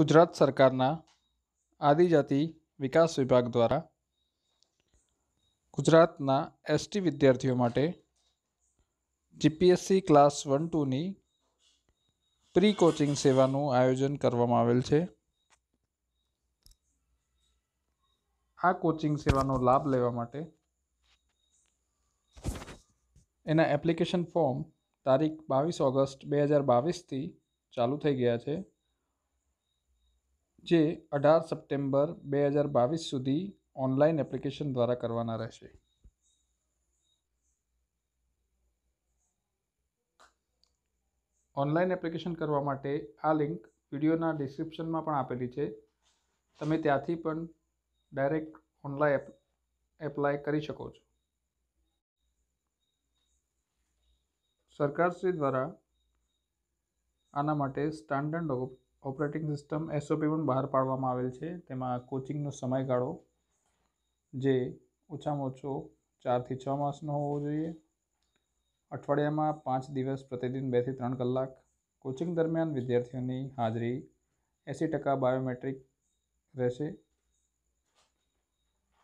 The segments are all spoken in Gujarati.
ગુજરાત સરકારના આદિજાતિ વિકાસ વિભાગ દ્વારા ગુજરાતના એસટી વિદ્યાર્થીઓ માટે જીપીએસસી ક્લાસ વન ટુની પ્રી કોચિંગ સેવાનું આયોજન કરવામાં આવેલ છે આ કોચિંગ સેવાનો લાભ લેવા માટે એના એપ્લિકેશન ફોર્મ તારીખ બાવીસ ઓગસ્ટ બે હજાર બાવીસથી ચાલુ થઈ ગયા છે જે અઢાર સપ્ટેમ્બર બે હજાર બાવીસ સુધી ઓનલાઈન એપ્લિકેશન દ્વારા કરવાના રહેશે ઓનલાઈન એપ્લિકેશન કરવા માટે આ લિંક વિડીયોના ડિસ્ક્રિપ્શનમાં પણ આપેલી છે તમે ત્યાંથી પણ ડાયરેક્ટ ઓનલાઈન એપ્લાય કરી શકો છો સરકારશ્રી દ્વારા આના માટે standard of operating system SOP પણ બહાર પાડવામાં આવેલ છે તેમાં કોચિંગનો સમયગાળો જે ઓછામાં ઓછો ચારથી છ માસનો હોવો જોઈએ અઠવાડિયામાં પાંચ દિવસ પ્રતિદિન બેથી ત્રણ કલાક કોચિંગ દરમિયાન વિદ્યાર્થીઓની હાજરી એંસી ટકા બાયોમેટ્રિક રહેશે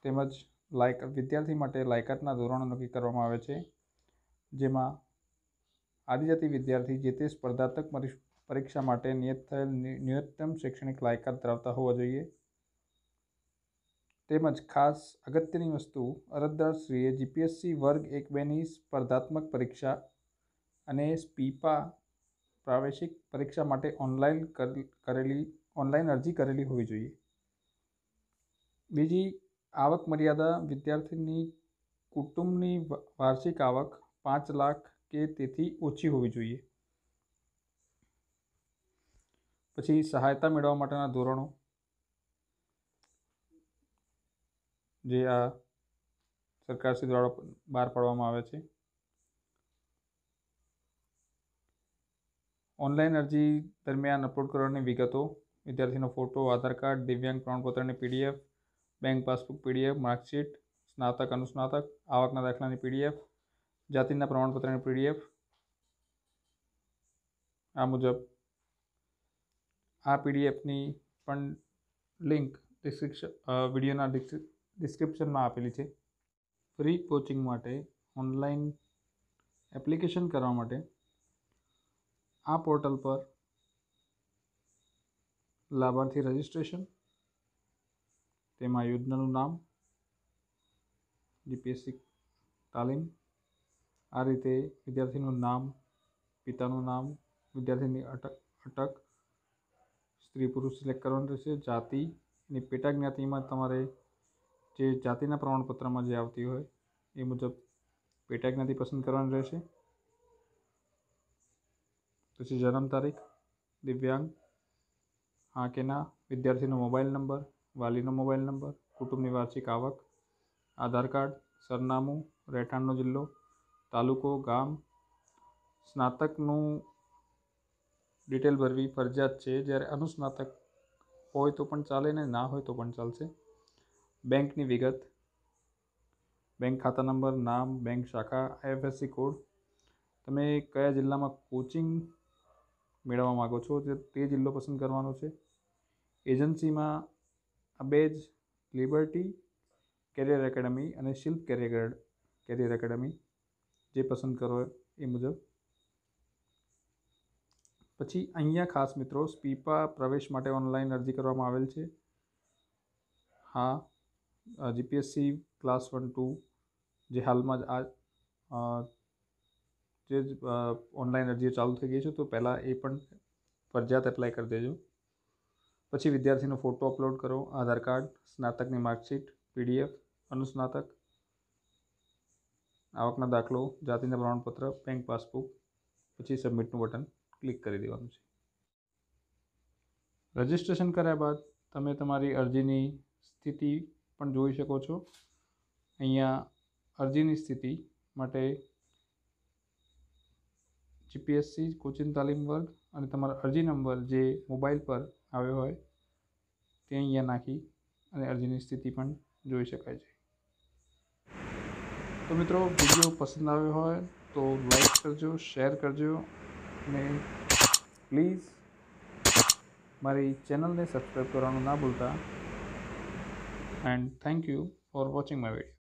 તેમજ લાયક વિદ્યાર્થી માટે લાયકાતના ધોરણો નક્કી કરવામાં આવે છે જેમાં આદિજાતિ વિદ્યાર્થી જે તે સ્પર્ધાત્મક પરીક્ષા માટે નિયત થયેલ ન્યૂનતમ શૈક્ષણિક લાયકાત ધરાવતા હોવા જોઈએ તેમજ ખાસ અગત્યની વસ્તુ અરજદારશ્રીએ જીપીએસસી વર્ગ એક બેની સ્પર્ધાત્મક પરીક્ષા અને સ્પીપા પ્રાવેશિક પરીક્ષા માટે ઓનલાઈન કરેલી ઓનલાઈન અરજી કરેલી હોવી જોઈએ બીજી આવક મર્યાદા વિદ્યાર્થીની કુટુંબની વાર્ષિક આવક પાંચ લાખ કે તેથી ઓછી હોવી જોઈએ પછી સહાયતા મેળવવા માટેના ધોરણો જે આ સરકારશ્રી દ્વારા બહાર પાડવામાં આવે છે ઓનલાઈન અરજી દરમિયાન અપલોડ કરવાની વિગતો વિદ્યાર્થીનો ફોટો આધાર કાર્ડ દિવ્યાંગ પ્રમાણપત્રની PDF bank passbook PDF marksheet સ્નાતક અનુસ્નાતક આવકના દાખલાની પીડીએફ જાતિના પ્રમાણપત્રની પીડીએફ આ મુજબ આ પીડીએફની પણ લિંક ડિસ્ક્રિપ્શન વિડીયોના ડિસ્ક્રિપ્શનમાં આપેલી છે ફ્રી કોચિંગ માટે ઓનલાઈન એપ્લિકેશન કરવા માટે આ પોર્ટલ પર લાભાર્થી રજિસ્ટ્રેશન તેમાં યોજનાનું નામ જીપીએસસી તાલીમ આ રીતે વિદ્યાર્થીનું નામ પિતાનું નામ વિદ્યાર્થીની અટક અટક સ્ત્રી પુરુષ સિલેક્ટ કરવાનું રહેશે જાતિ અને પેટા જ્ઞાતિમાં તમારે જે જાતિના પ્રમાણપત્રમાં જે આવતી હોય એ મુજબ પેટા જ્ઞાતિ પસંદ કરવાની રહેશે પછી જન્મ તારીખ દિવ્યાંગ હા કે ના વિદ્યાર્થીનો મોબાઈલ નંબર વાલીનો મોબાઈલ નંબર કુટુંબની વાર્ષિક આવક આધાર કાર્ડ સરનામું રહેઠાણનો જિલ્લો તાલુકો ગામ સ્નાતકનું ડિટેલ ભરવી ફરજિયાત છે જ્યારે અનુસ્નાતક હોય તો પણ ચાલે ને ના હોય તો પણ ચાલશે બેંકની વિગત બેંક ખાતા નંબર નામ બેંક શાખા આઈએફએસસી કોડ તમે કયા જિલ્લામાં કોચિંગ મેળવવા માગો છો તે જિલ્લો પસંદ કરવાનો છે એજન્સીમાં અબેજ લિબર્ટી કેરિયર એકેડમી અને શિલ્પ કેરિયર કેરિયર એકેડમી જે પસંદ કરો એ મુજબ પછી અહીંયા ખાસ મિત્રો સ્પીપા પ્રવેશ માટે ઓનલાઈન અરજી કરવામાં આવેલ છે હા જીપીએસસી ક્લાસ વન ટુ જે હાલમાં જ આ જે જ ઓનલાઈન અરજી ચાલુ થઈ ગઈ છે તો પહેલાં એ પણ ફરજિયાત એપ્લાય કરી દેજો પછી વિદ્યાર્થીનો ફોટો અપલોડ કરો આધાર કાર્ડ સ્નાતકની માર્કશીટ પીડીએફ અનુસ્નાતક આવકના દાખલો જાતિના પ્રમાણપત્ર બેંક પાસબુક પછી સબમિટનું બટન ક્લિક કરી દેવાનું છે રજિસ્ટ્રેશન કર્યા બાદ તમે તમારી અરજીની સ્થિતિ પણ જોઈ શકો છો અહીંયા અરજીની સ્થિતિ માટે જીપીએસસી કોચિંગ તાલીમ વર્ગ અને તમારા અરજી નંબર જે મોબાઈલ પર આવ્યો હોય તે અહીંયા નાખી અને અરજીની સ્થિતિ પણ જોઈ શકાય છે તો મિત્રો વિડીયો પસંદ આવ્યો હોય તો લાઈક કરજો શેર કરજો ને પ્લીઝ મારી ચેનલને સબસ્ક્રાઈબ કરવાનું ના ભૂલતા and thank you for watching my video